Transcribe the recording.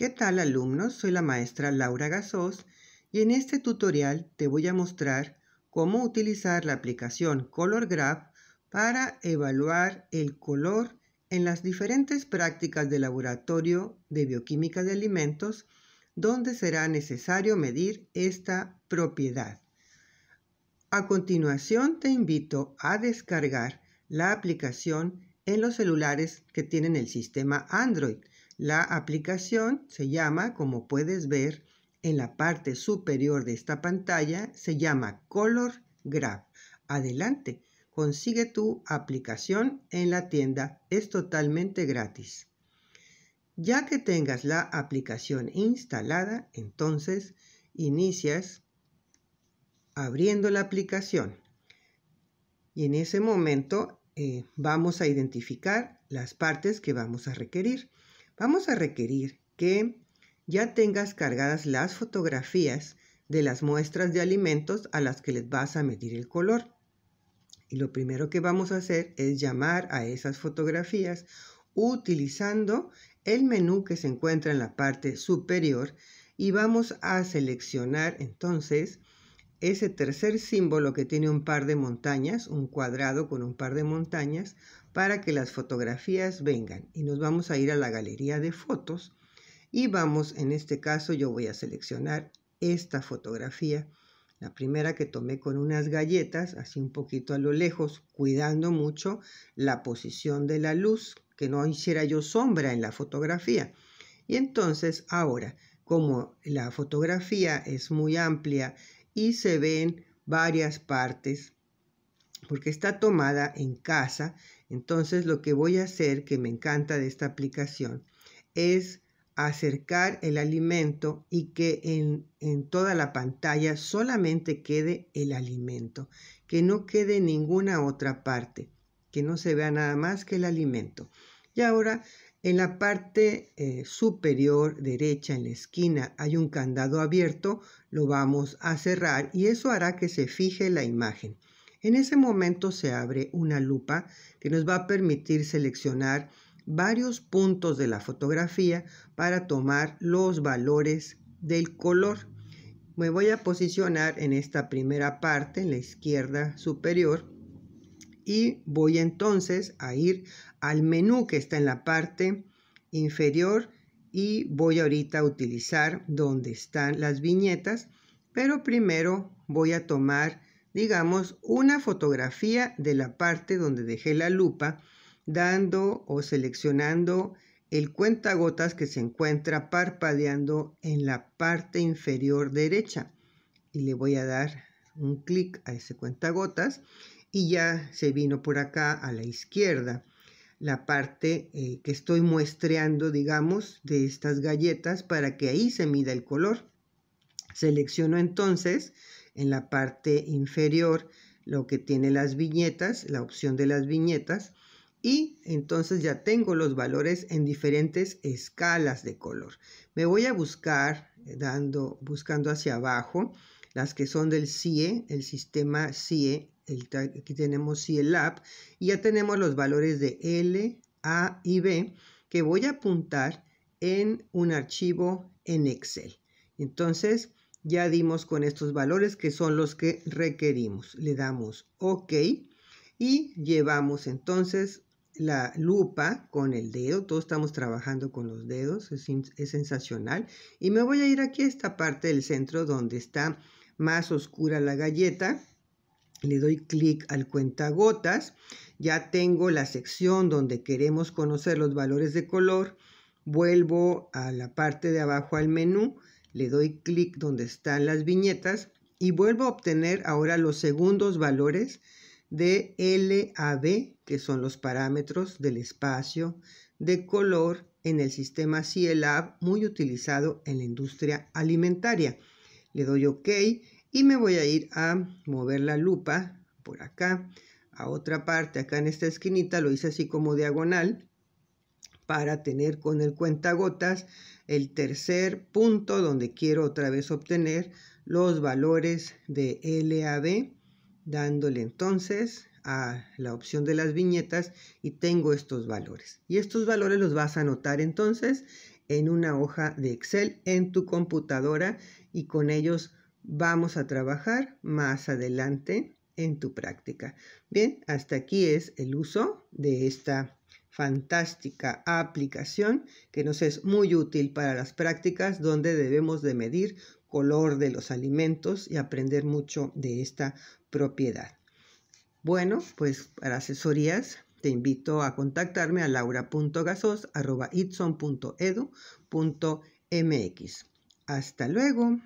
¿Qué tal alumnos? Soy la maestra Laura Gasos y en este tutorial te voy a mostrar cómo utilizar la aplicación Color para evaluar el color en las diferentes prácticas de laboratorio de bioquímica de alimentos donde será necesario medir esta propiedad. A continuación te invito a descargar la aplicación en los celulares que tienen el sistema Android la aplicación se llama, como puedes ver, en la parte superior de esta pantalla, se llama Color Graph. Adelante, consigue tu aplicación en la tienda, es totalmente gratis. Ya que tengas la aplicación instalada, entonces inicias abriendo la aplicación. Y en ese momento eh, vamos a identificar las partes que vamos a requerir vamos a requerir que ya tengas cargadas las fotografías de las muestras de alimentos a las que les vas a medir el color. Y lo primero que vamos a hacer es llamar a esas fotografías utilizando el menú que se encuentra en la parte superior y vamos a seleccionar entonces ese tercer símbolo que tiene un par de montañas, un cuadrado con un par de montañas, para que las fotografías vengan. Y nos vamos a ir a la galería de fotos y vamos, en este caso yo voy a seleccionar esta fotografía, la primera que tomé con unas galletas, así un poquito a lo lejos, cuidando mucho la posición de la luz, que no hiciera yo sombra en la fotografía. Y entonces ahora, como la fotografía es muy amplia, y se ven varias partes porque está tomada en casa. Entonces lo que voy a hacer, que me encanta de esta aplicación, es acercar el alimento y que en, en, toda la pantalla solamente quede el alimento, que no quede ninguna otra parte, que no se vea nada más que el alimento. Y ahora en la parte eh, superior derecha, en la esquina, hay un candado abierto, lo vamos a cerrar y eso hará que se fije la imagen. En ese momento se abre una lupa que nos va a permitir seleccionar varios puntos de la fotografía para tomar los valores del color. Me voy a posicionar en esta primera parte, en la izquierda superior, y voy entonces a ir al menú que está en la parte inferior y voy ahorita a utilizar donde están las viñetas, pero primero voy a tomar, digamos, una fotografía de la parte donde dejé la lupa, dando o seleccionando el cuentagotas que se encuentra parpadeando en la parte inferior derecha. Y le voy a dar un clic a ese cuentagotas y ya se vino por acá a la izquierda la parte eh, que estoy muestreando, digamos, de estas galletas para que ahí se mida el color. Selecciono entonces en la parte inferior lo que tiene las viñetas, la opción de las viñetas, y entonces ya tengo los valores en diferentes escalas de color. Me voy a buscar, eh, dando, buscando hacia abajo, las que son del CIE, el sistema CIE aquí tenemos CLAP y ya tenemos los valores de L, A y B que voy a apuntar en un archivo en Excel. Entonces, ya dimos con estos valores que son los que requerimos. Le damos OK y llevamos entonces la lupa con el dedo. Todos estamos trabajando con los dedos, es, es sensacional. Y me voy a ir aquí a esta parte del centro donde está más oscura la galleta le doy clic al cuentagotas, ya tengo la sección donde queremos conocer los valores de color, vuelvo a la parte de abajo al menú, le doy clic donde están las viñetas y vuelvo a obtener ahora los segundos valores de L a B, que son los parámetros del espacio de color en el sistema CLAB muy utilizado en la industria alimentaria. Le doy OK y me voy a ir a mover la lupa por acá a otra parte acá en esta esquinita lo hice así como diagonal para tener con el cuentagotas el tercer punto donde quiero otra vez obtener los valores de LAB dándole entonces a la opción de las viñetas y tengo estos valores. Y estos valores los vas a anotar entonces en una hoja de Excel en tu computadora y con ellos vamos a trabajar más adelante en tu práctica. Bien, hasta aquí es el uso de esta fantástica aplicación que nos es muy útil para las prácticas donde debemos de medir color de los alimentos y aprender mucho de esta propiedad. Bueno, pues para asesorías te invito a contactarme a laura.gasos.itson.edu.mx. Hasta luego.